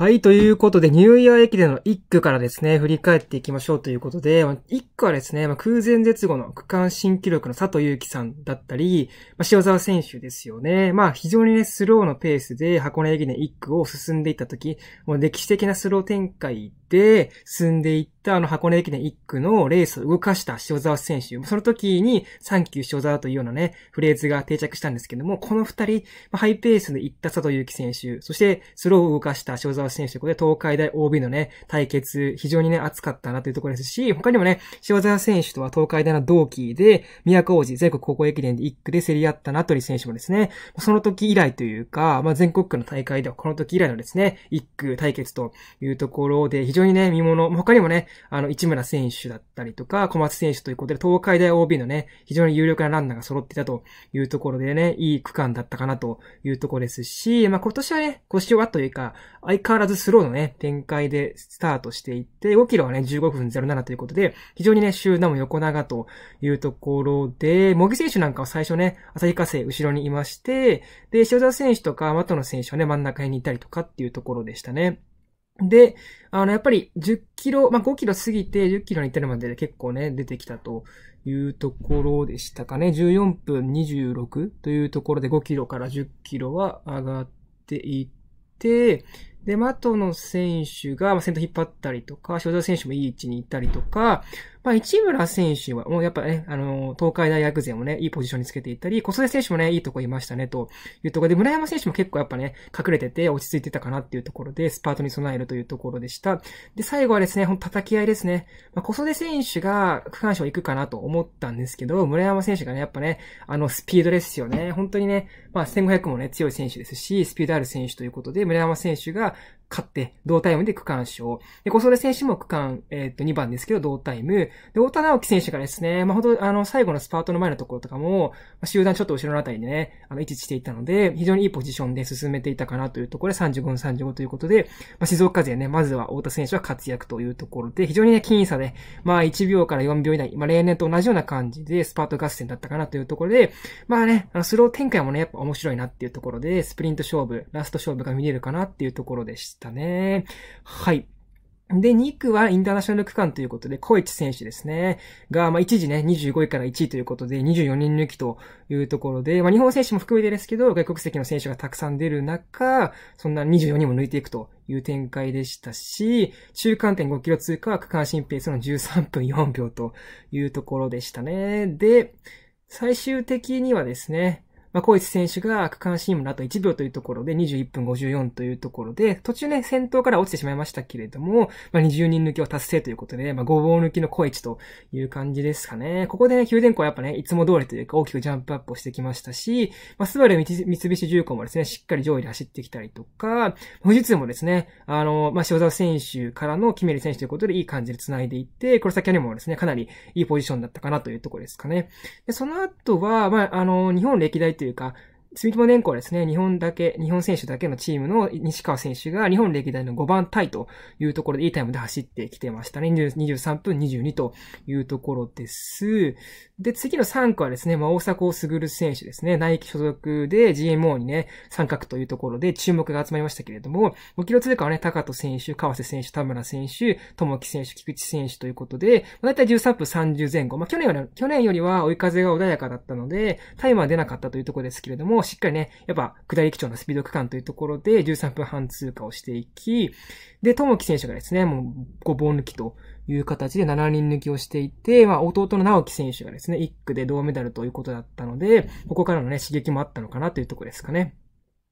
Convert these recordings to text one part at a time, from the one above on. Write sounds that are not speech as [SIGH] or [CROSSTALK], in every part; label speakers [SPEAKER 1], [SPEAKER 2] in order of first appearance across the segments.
[SPEAKER 1] はい、ということで、ニューイヤー駅伝の一区からですね、振り返っていきましょうということで、一区はですね、まあ、空前絶後の区間新記録の佐藤祐樹さんだったり、まあ、塩沢選手ですよね。まあ、非常にね、スローのペースで箱根駅伝一区を進んでいったとき、もう歴史的なスロー展開で進んでいったあの箱根駅伝一区のレースを動かした塩沢選手、その時にサンキュー塩沢というようなね、フレーズが定着したんですけども、この二人、まあ、ハイペースで行った佐藤祐樹選手、そしてスローを動かした塩沢選手ということで、東海大 OB のね、対決、非常にね、熱かったなというところですし、他にもね、塩沢選手とは東海大の同期で、宮古王子、全国高校駅伝で1区で競り合った名取選手もですね、その時以来というか、まあ、全国区の大会ではこの時以来のですね、1区対決というところで、非常にね、見物、他にもね、あの、市村選手だったりとか、小松選手ということで、東海大 OB のね、非常に有力なランナーが揃っていたというところでね、いい区間だったかなというところですし、まあ、今年はね、5勝はというか、相変わららずスローのね、展開でスタートしていって、5キロはね、15分07ということで、非常にね、集団も横長というところで、茂木選手なんかは最初ね、旭化成後ろにいまして、で、塩田選手とか、的の選手はね、真ん中辺にいたりとかっていうところでしたね。で、あの、やっぱり10キロ、まあ、5キロ過ぎて10キロに至るまで結構ね、出てきたというところでしたかね。14分26というところで5キロから10キロは上がっていって、で、的の選手が、まあ、先頭引っ張ったりとか、塩澤選手もいい位置に行ったりとか、まあ、市村選手は、もうやっぱね、あの、東海大学勢もね、いいポジションにつけていったり、小袖選手もね、いいとこいましたね、というところで、村山選手も結構やっぱね、隠れてて落ち着いてたかなっていうところで、スパートに備えるというところでした。で、最後はですね、ほん叩き合いですね。まあ、小袖選手が区間賞行くかなと思ったんですけど、村山選手がね、やっぱね、あの、スピードですよね。本当にね、まあ、1500もね、強い選手ですし、スピードある選手ということで、村山選手が勝って、同タイムで区間賞。で、小袖選手も区間、えっ、ー、と、2番ですけど、同タイム。で、太田直樹選手がですね、まあ、ほと、あの、最後のスパートの前のところとかも、まあ、集団ちょっと後ろのあたりでね、あの、位置していたので、非常にいいポジションで進めていたかなというところで、35分35ということで、まあ、静岡勢ね、まずは太田選手は活躍というところで、非常にね、僅差で、まあ、1秒から4秒以内、まあ、例年と同じような感じで、スパート合戦だったかなというところで、まあね、あの、スロー展開もね、やっぱ面白いなっていうところで、スプリント勝負、ラスト勝負が見れるかなっていうところでした。たね。はい。で、2区はインターナショナル区間ということで、小市選手ですね。が、まあ、一時ね、25位から1位ということで、24人抜きというところで、まあ、日本選手も含めてですけど、外国籍の選手がたくさん出る中、そんな24人も抜いていくという展開でしたし、中間点5キロ通過は区間新ペースの13分4秒というところでしたね。で、最終的にはですね、まあ、小市選手が区間シーム村あと1秒というところで21分54というところで、途中ね、先頭から落ちてしまいましたけれども、まあ、20人抜きを達成ということで、まあ、ごぼう抜きの小市という感じですかね。ここでね、急電工はやっぱね、いつも通りというか大きくジャンプアップをしてきましたし、まあ、スバル三菱重工もですね、しっかり上位で走ってきたりとか、富士通もですね、あの、まあ、塩沢選手からのキメリ選手ということでいい感じで繋いでいって、黒崎アニもですね、かなりいいポジションだったかなというところですかね。で、その後は、まあ、あの、日本歴代というか、住友電工はですね、日本だけ、日本選手だけのチームの西川選手が日本歴代の5番タイというところでいいタイムで走ってきてましたね。23分22というところです。で、次の3区はですね、まあ、大阪ぐる選手ですね、ナイキ所属で GMO にね、参画というところで注目が集まりましたけれども、5キロ通過はね、高戸選手、川瀬選手、田村選手、友木選手、菊池選手ということで、まあ、だいたい13分30前後。まあ、去年より、去年よりは追い風が穏やかだったので、タイムは出なかったというところですけれども、しっかりね、やっぱ下り基調のスピード区間というところで13分半通過をしていき、で、友木選手がですね、もう5本抜きという形で7人抜きをしていて、まあ、弟の直樹選手がですね、1区で銅メダルということだったので、ここからのね、刺激もあったのかなというところですかね。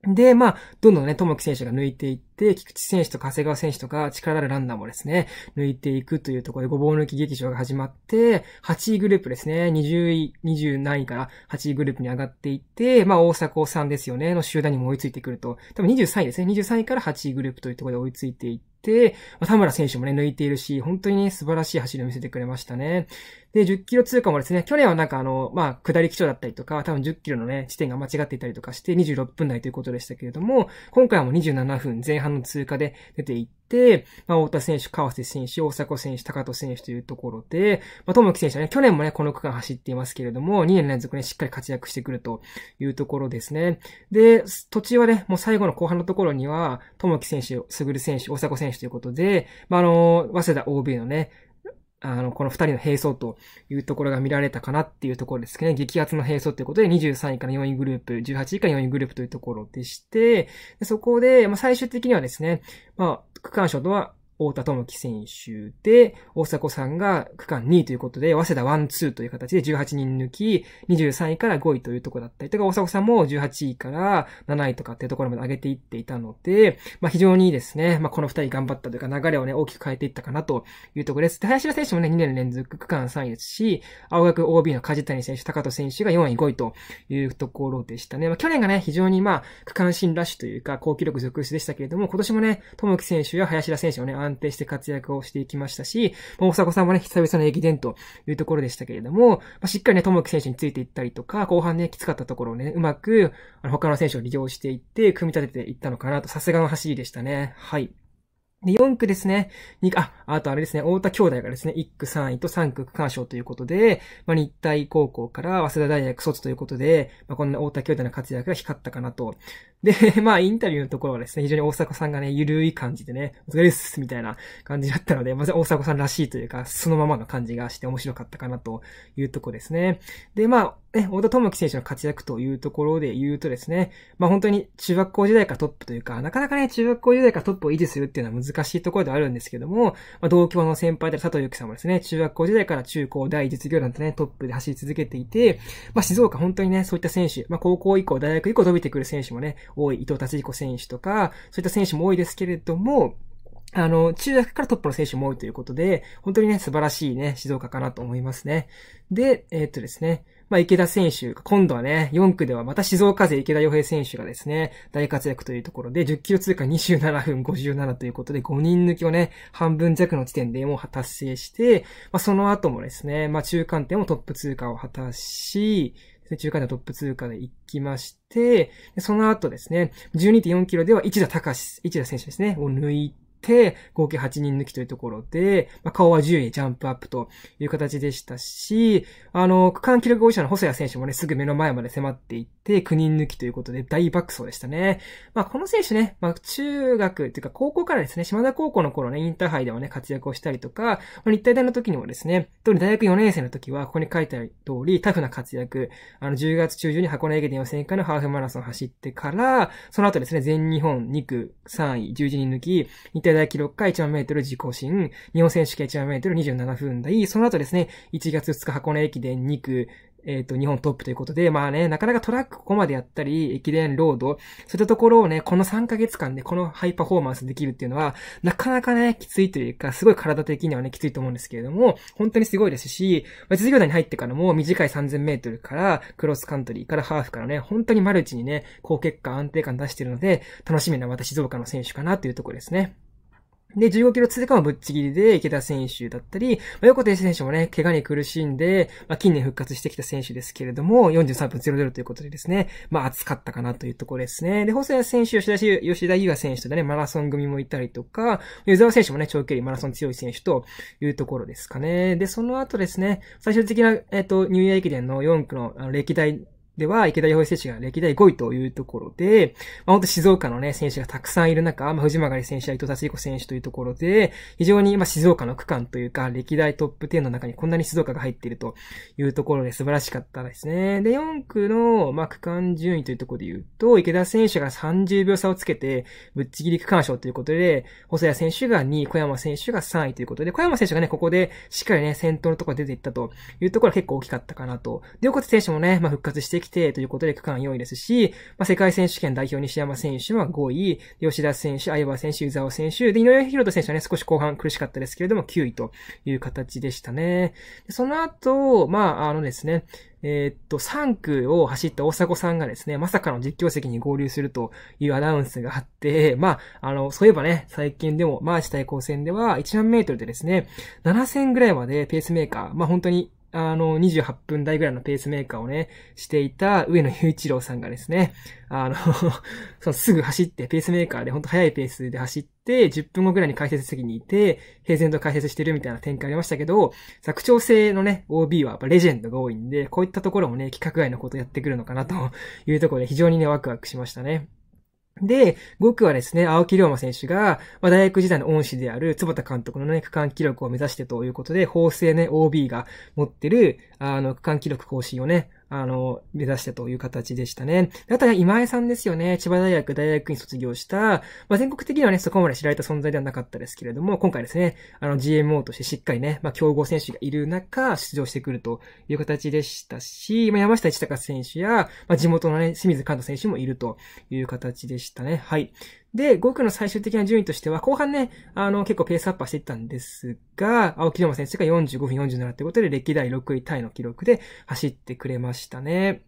[SPEAKER 1] で、まあ、どんどんね、友木選手が抜いていって、、菊池選手と長谷川選手とか力あるランナーもですね、抜いていくというところでごぼう抜き劇場が始まって、8位グループですね、20位、20何位から8位グループに上がっていって、まあ大迫さんですよね、の集団にも追いついてくると、多分23位ですね、23位から8位グループというところで追いついていって、で、ま田村選手もね、抜いているし、本当にね、素晴らしい走りを見せてくれましたね。で、10キロ通過もですね、去年はなんかあの、まあ、下り基調だったりとか、多分10キロのね、地点が間違っていたりとかして、26分台ということでしたけれども、今回はもう27分前半半の通過で出ていって、まあ、太田選手、川瀬選手、大迫選手、高戸選手というところで、まあ、友木選手はね、去年もね、この区間走っていますけれども、2年連続ね、しっかり活躍してくるというところですね。で、途中はね、もう最後の後半のところには、友木選手、すぐる選手、大迫選手ということで、まあ、あの、早稲田 OB のね、あの、この二人の並走というところが見られたかなっていうところですけね。激アツの並走ということで、23位から4位グループ、18位から4位グループというところでして、そこで、まあ、最終的にはですね、まあ、区間賞とは、大田智樹選手で、大迫さんが区間2位ということで、早稲田1-2という形で18人抜き、23位から5位というところだったりとか、大迫さんも18位から7位とかっていうところまで上げていっていたので、まあ非常にですね、まあこの2人頑張ったというか流れをね、大きく変えていったかなというところです。で、林田選手もね、2年連続区間3位ですし、青学 OB の梶谷選手、高戸選手が4位、5位というところでしたね。まあ去年がね、非常にまあ、区間新ラッシュというか、高記録続出でしたけれども、今年もね、智樹選手や林田選手をね、安定して活躍をしていきましたし、ま大迫さんもね、久々の駅伝というところでしたけれども、まあ、しっかりね、友木選手についていったりとか、後半ね、きつかったところをね、うまく、あの、他の選手を利用していって、組み立てていったのかなと、さすがの走りでしたね。はい。で、4区ですね。に、あ、あとあれですね、大田兄弟がですね、1区3位と3区区間賞ということで、まあ、日体高校から早稲田大学卒ということで、まあ、こんな大田兄弟の活躍が光ったかなと。で、[LAUGHS] まあ、インタビューのところはですね、非常に大迫さんがね、ゆるい感じでね、お疲れっすみたいな感じだったので、まず大迫さんらしいというか、そのままの感じがして面白かったかなというとこですね。で、まあ、ね、小田智樹選手の活躍というところで言うとですね、まあ本当に中学校時代からトップというか、なかなかね、中学校時代からトップを維持するっていうのは難しいところではあるんですけども、まあ同郷の先輩で佐藤由紀さんもですね、中学校時代から中高大実業団とね、トップで走り続けていて、まあ静岡本当にね、そういった選手、まあ高校以降、大学以降伸びてくる選手もね、多い伊藤達彦選手とか、そういった選手も多いですけれども、あの、中学からトップの選手も多いということで、本当にね、素晴らしいね、静岡かなと思いますね。で、えー、っとですね、まあ、池田選手、今度はね、4区ではまた静岡勢池田洋平選手がですね、大活躍というところで、10キロ通過27分57ということで、5人抜きをね、半分弱の地点でもう達成して、まあ、その後もですね、まあ、中間点もトップ通過を果たし、中間のトップ通過で行きまして、その後ですね、12.4キロでは市田隆、市田選手ですね、を抜いて、て、合計8人抜きというところで、まあ、顔は10位ジャンプアップという形でしたし、あの、区間記録保持者の細谷選手もね、すぐ目の前まで迫っていって、9人抜きということで大爆走でしたね。まあ、この選手ね、まあ、中学というか高校からですね、島田高校の頃ね、インターハイではね、活躍をしたりとか、まあ、日体大の時にもですね、特に大学4年生の時は、ここに書いてある通り、タフな活躍、あの、10月中旬に箱根駅伝予選会のハーフマラソン走ってから、その後ですね、全日本2区3位、11人抜き、日体ア大記録か1万メートル自己新、日本選手権1万メートル27分台、その後ですね、1月2日箱根駅伝2区、えっ、ー、と、日本トップということで、まあね、なかなかトラックここまでやったり、駅伝、ロード、そういったところをね、この3ヶ月間でこのハイパフォーマンスできるっていうのは、なかなかね、きついというか、すごい体的にはね、きついと思うんですけれども、本当にすごいですし、まあ、実業団に入ってからも短い3000メートルから、クロスカントリーからハーフからね、本当にマルチにね、高結果、安定感出してるので、楽しみな私、静岡の選手かなというところですね。で、15キロ通過はぶっちぎりで、池田選手だったり、まあ、横手選手もね、怪我に苦しんで、まあ、近年復活してきた選手ですけれども、43分00ということでですね、まあ、暑かったかなというところですね。で、細谷選手、吉田吉田優也選手とね、マラソン組もいたりとか、湯沢選手もね、長距離マラソン強い選手というところですかね。で、その後ですね、最終的な、えっ、ー、と、ニューイヤー駅伝の4区の、あの歴代では、池田洋平選手が歴代5位というところで、まあ、本当静岡のね、選手がたくさんいる中、まあ、藤曲選手や伊藤達彦選手というところで、非常に、まあ、静岡の区間というか、歴代トップ10の中にこんなに静岡が入っているというところで素晴らしかったですね。で、4区の、まあ、区間順位というところで言うと、池田選手が30秒差をつけて、ぶっちぎり区間賞ということで、細谷選手が2位、小山選手が3位ということで、小山選手がね、ここでしっかりね、先頭のところ出ていったというところは結構大きかったかなと。で、横手選手もね、まあ、復活してき規定ということで区間4位ですし、まあ、世界選手権代表西山選手は5位、吉田選手、相葉選手、湯沢選手、で、井上博人選手はね、少し後半苦しかったですけれども、9位という形でしたね。その後、まあ、あのですね、えー、っと、3区を走った大迫さんがですね、まさかの実況席に合流するというアナウンスがあって、まあ、あの、そういえばね、最近でも、マーチ対抗戦では1万メートルでですね、7000ぐらいまでペースメーカー、まあ本当にあの、28分台ぐらいのペースメーカーをね、していた上野雄一郎さんがですね、あの [LAUGHS] そのすぐ走って、ペースメーカーでほんと速いペースで走って、10分後ぐらいに解説席にいて、平然と解説してるみたいな展開ありましたけど、作長制のね、OB はやっぱレジェンドが多いんで、こういったところもね、規格外のことやってくるのかなというところで非常にね、ワクワクしましたね。で、5区はですね、青木龍馬選手が、まあ、大学時代の恩師である坪田監督のね、区間記録を目指してということで、法制ね、OB が持ってる、あの、区間記録更新をね、あの、目指してという形でしたね。あとは今江さんですよね。千葉大学大学院卒業した、まあ、全国的にはね、そこまで知られた存在ではなかったですけれども、今回ですね、あの GMO としてしっかりね、まあ、競合選手がいる中、出場してくるという形でしたし、まあ、山下一高選手や、まあ、地元のね、清水監督選手もいるという形でしたね。はい。で、5区の最終的な順位としては、後半ね、あの、結構ペースアップしていったんですが、青木龍馬選手が45分47ってことで、歴代6位タイの記録で走ってくれましたね。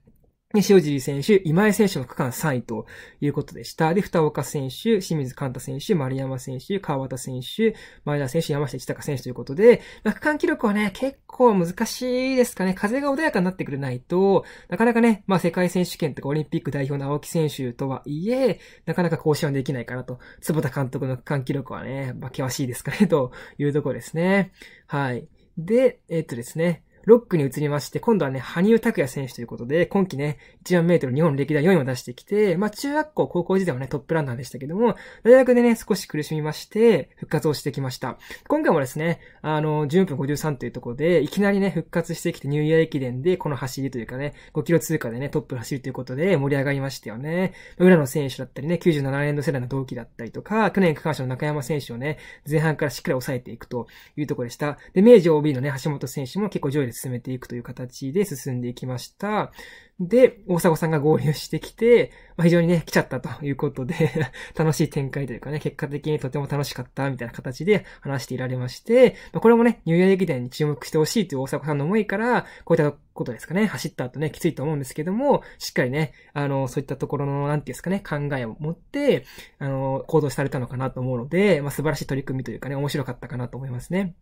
[SPEAKER 1] 塩尻選手、今井選手の区間3位ということでした。で、二岡選手、清水寛太選手、丸山選手、川端選手、前田選手、山下一高選手ということで、まあ、区間記録はね、結構難しいですかね。風が穏やかになってくれないと、なかなかね、まあ世界選手権とかオリンピック代表の青木選手とはいえ、なかなか更新はできないかなと。坪田監督の区間記録はね、まあ険しいですかね、というところですね。はい。で、えっとですね。ロックに移りまして、今度はね、羽生拓也選手ということで、今季ね、1万メートル日本歴代4位を出してきて、まあ中学校、高校時代はね、トップランナーでしたけども、大学でね、少し苦しみまして、復活をしてきました。今回もですね、あの、14分53というところで、いきなりね、復活してきてニューイヤー駅伝で、この走りというかね、5キロ通過でね、トップ走るということで盛り上がりましたよね。浦野選手だったりね、97年度世代の同期だったりとか、去年区間賞の中山選手をね、前半からしっかり抑えていくというところでした。で、明治 OB のね、橋本選手も結構上位で進めていくという形で進んでいきました。で、大迫さんが合流してきて、まあ、非常にね、来ちゃったということで [LAUGHS] 楽しい展開というかね、結果的にとても楽しかったみたいな形で話していられまして、まあ、これもね、ニューイヤー駅伝に注目してほしいという大迫さんの思いから、こういったことですかね、走った後ね、きついと思うんですけども、しっかりね、あの、そういったところの、なんていうんですかね、考えを持って、あの、行動されたのかなと思うので、まあ、素晴らしい取り組みというかね、面白かったかなと思いますね。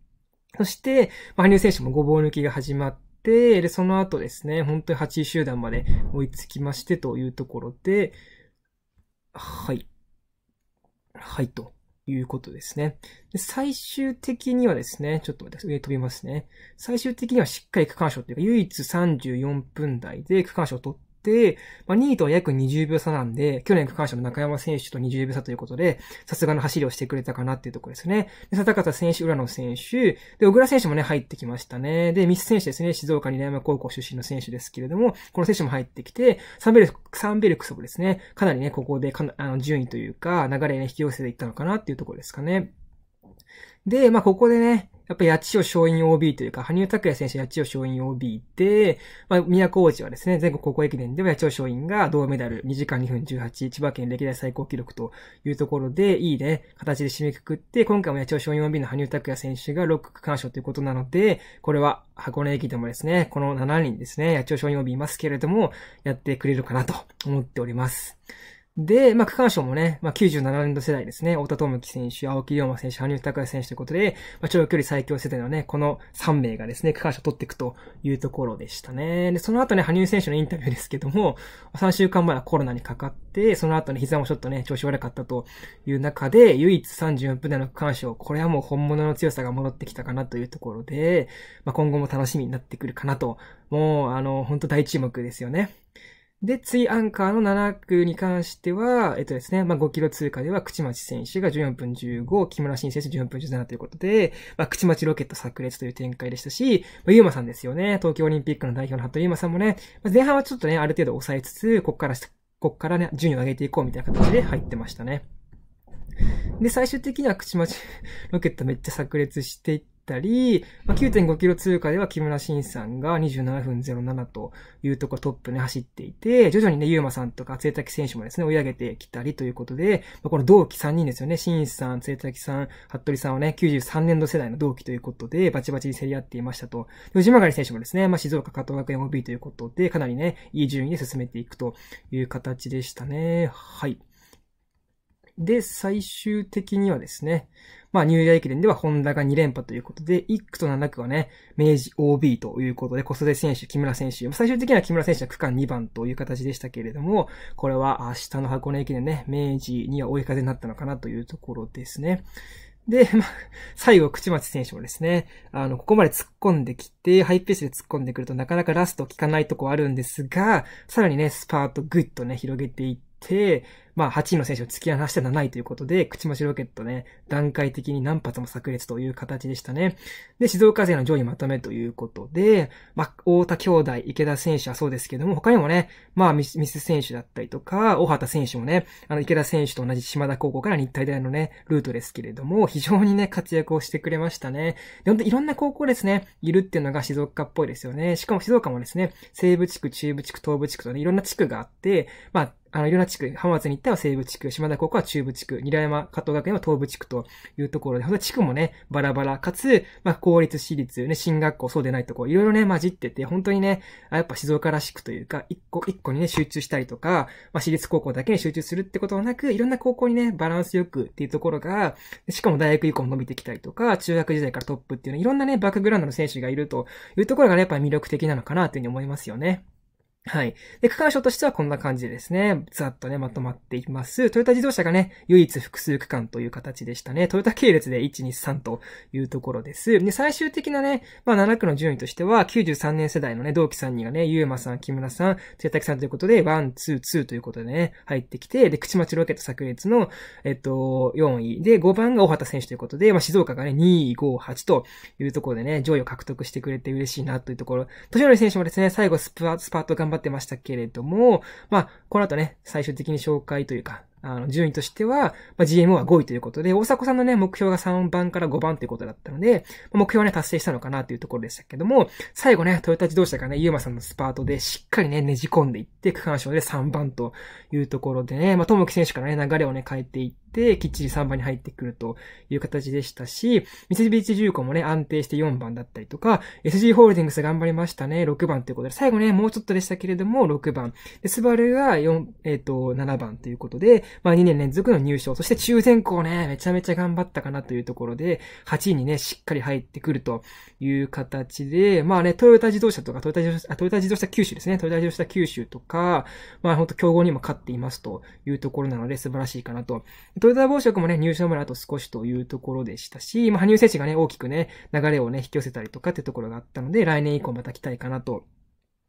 [SPEAKER 1] そして、羽生選手もごぼう抜きが始まって、で、その後ですね、本当に8位集団まで追いつきましてというところで、はい。はい、ということですね。で最終的にはですね、ちょっと待って、上飛びますね。最終的にはしっかり区間賞というか、唯一34分台で区間賞を取って、まあ、2位とは約20秒差なんで、去年区間賞の中山選手と20秒差ということで、さすがの走りをしてくれたかなっていうところですね。で、佐方選手、浦野選手、で、小倉選手もね、入ってきましたね。で、ミス選手ですね、静岡二山高校出身の選手ですけれども、この選手も入ってきて、サンベル、サンベルクソブですね、かなりね、ここでかな、あの、順位というか、流れね、引き寄せていったのかなっていうところですかね。で、まあ、ここでね、やっぱり八千代松陰 OB というか、羽生拓也選手八千代松陰 OB で、まあ、宮古王子はですね、全国高校駅伝では八千代松陰が銅メダル2時間2分18、千葉県歴代最高記録というところで、いいね、形で締めくくって、今回も八千代松陰 OB の羽生拓也選手が6区干渉ということなので、これは箱根駅でもですね、この7人ですね、八千代松陰 OB いますけれども、やってくれるかなと思っております。で、まあ、区間賞もね、まあ、97年度世代ですね、太田智樹選手、青木龍馬選手、羽生拓也選手ということで、まあ、長距離最強世代のね、この3名がですね、区間賞取っていくというところでしたね。で、その後ね、羽生選手のインタビューですけども、3週間前はコロナにかかって、その後ね、膝もちょっとね、調子悪かったという中で、唯一34分での区間賞、これはもう本物の強さが戻ってきたかなというところで、まあ、今後も楽しみになってくるかなと、もう、あの、本当大注目ですよね。で、次アンカーの7区に関しては、えっとですね、まあ、5キロ通過では、口町選手が14分15、木村新選手14分17ということで、まあ、口町ロケット炸裂という展開でしたし、まあ、ゆうまさんですよね、東京オリンピックの代表の服ゆうまさんもね、まあ、前半はちょっとね、ある程度抑えつつ、こっから、こっからね、順位を上げていこうみたいな形で入ってましたね。で、最終的には口町ロケットめっちゃ炸裂していって、ったり、まあ、9.5キロ通過では木村慎さんが27分07というところトップに走っていて、徐々にね、ゆうまさんとか、つえたき選手もですね、追い上げてきたりということで、まあ、この同期3人ですよね、慎さん、つえたきさん、服部さんはね、93年度世代の同期ということで、バチバチに競り合っていましたと。藤曲選手もですね、まあ、静岡加藤学園 OB ということで、かなりね、いい順位で進めていくという形でしたね。はい。で、最終的にはですね、まあ、ニューイヤー駅伝ではホンダが2連覇ということで、1区と7区はね、明治 OB ということで、小袖選手、木村選手、最終的には木村選手は区間2番という形でしたけれども、これは明日の箱根駅伝ね、明治には追い風になったのかなというところですね。で、まあ、最後、口町選手もですね、あの、ここまで突っ込んできて、ハイペースで突っ込んでくるとなかなかラスト効かないとこあるんですが、さらにね、スパートグッとね、広げていって、、まあ8位の選手を突き放して7位ということで、口しロケットね、段階的に何発も炸裂という形でしたね。で、静岡勢の上位まとめということで、まあ、大田兄弟、池田選手はそうですけども、他にもね、まあミス選手だったりとか、大畑選手もね、あの池田選手と同じ島田高校から日体大のね、ルートですけれども、非常にね、活躍をしてくれましたね。で、んといろんな高校ですね、いるっていうのが静岡っぽいですよね。しかも静岡もですね、西部地区、中部地区、東部地区とね、いろんな地区があって、まあ、あの、いろんな地区、浜松に行ったら西部地区、島田高校は中部地区、韮山加藤学園は東部地区というところで、ほんと地区もね、バラバラ、かつ、まあ、公立、私立、ね、進学校、そうでないところ、いろいろね、混じってて、本当にね、やっぱ静岡らしくというか、一個一個にね、集中したりとか、まあ、私立高校だけに集中するってことはなく、いろんな高校にね、バランスよくっていうところが、しかも大学以降も伸びてきたりとか、中学時代からトップっていうね、いろんなね、バックグラウンドの選手がいるというところが、ね、やっぱり魅力的なのかなというふうに思いますよね。はい。で、区間賞としてはこんな感じでですね。ざっとね、まとまっています。トヨタ自動車がね、唯一複数区間という形でしたね。トヨタ系列で1、2、3というところです。で、最終的なね、まあ7区の順位としては、93年世代のね、同期3人がね、ゆうまさん、木村さん、つやたきさんということで、1、2、2ということでね、入ってきて、で、口町ロケット炸裂の、えっと、4位。で、5番が大畑選手ということで、まあ静岡がね、2、5、8というところでね、上位を獲得してくれて嬉しいなというところ。年寄り選手もですね、最後スパスパート頑張ってかってましたけれども、まあ、この後ね、最終的に紹介というか、あの、順位としては、まあ、GMO は5位ということで、大迫さんのね、目標が3番から5番ということだったので、目標はね、達成したのかなというところでしたけども、最後ね、トヨタ自動車がね、ユーマさんのスパートでしっかりね、ねじ込んでいって、区間賞で3番というところでね、まあ、とも選手からね、流れをね、変えていって、きっちり3番に入ってくるという形でしたし、三菱重工もね、安定して4番だったりとか、SG ホールディングス頑張りましたね、6番ということで、最後ね、もうちょっとでしたけれども、6番。で、スバルが4、えっ、ー、と、7番ということで、まあ2年連続の入賞。そして中前校ね、めちゃめちゃ頑張ったかなというところで、8位にね、しっかり入ってくるという形で、まあね、トヨタ自動車とか、トヨタ自動車、トヨタ自動車九州ですね。トヨタ自動車九州とか、まあほんと競合にも勝っていますというところなので素晴らしいかなと。トヨタ防食もね、入賞まであと少しというところでしたし、まあ羽生選手がね、大きくね、流れをね、引き寄せたりとかってところがあったので、来年以降また来たいかなと。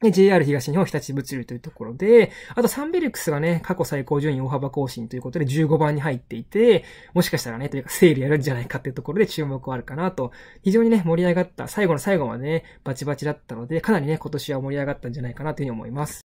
[SPEAKER 1] JR 東日本日立物流というところで、あとサンベルクスがね、過去最高順位大幅更新ということで15番に入っていて、もしかしたらね、というかセールやるんじゃないかっていうところで注目はあるかなと、非常にね、盛り上がった、最後の最後までね、バチバチだったので、かなりね、今年は盛り上がったんじゃないかなというふうに思います。